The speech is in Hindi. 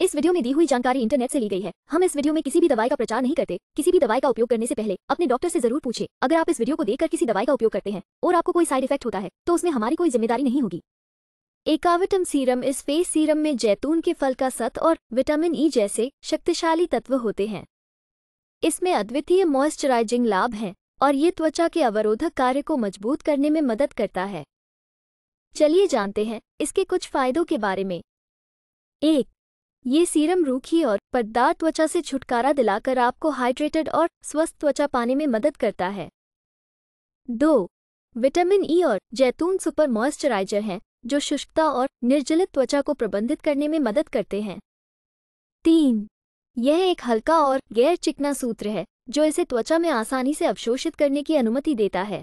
इस वीडियो में दी हुई जानकारी इंटरनेट से ली गई है हम इस वीडियो में किसी भी दवाई का प्रचार नहीं करते किसी भी दवाई का उपयोग करने से पहले अपने डॉक्टर से जरूर पूछे अगर आप इस वीडियो को देखकर किसी दवाई का उपयोग करते हैं और आपको कोई साइड इफेक्ट होता है तो उसमें हमारी कोई जिम्मेदारी नहीं होगी एकाविटम सीरम इस फेस सीरम में जैतून के फल का सत और विटामिन ई जैसे शक्तिशाली तत्व होते हैं इसमें अद्वितीय मॉइस्चराइजिंग लाभ है और ये त्वचा के अवरोधक कार्य को मजबूत करने में मदद करता है चलिए जानते हैं इसके कुछ फायदों के बारे में एक ये सीरम रूखी और पर्दार त्वचा से छुटकारा दिलाकर आपको हाइड्रेटेड और स्वस्थ त्वचा पाने में मदद करता है दो विटामिन ई e और जैतून सुपर मॉइस्चराइजर हैं जो शुष्कता और निर्जलित त्वचा को प्रबंधित करने में मदद करते हैं तीन यह एक हल्का और गैर चिकना सूत्र है जो इसे त्वचा में आसानी से अवशोषित करने की अनुमति देता है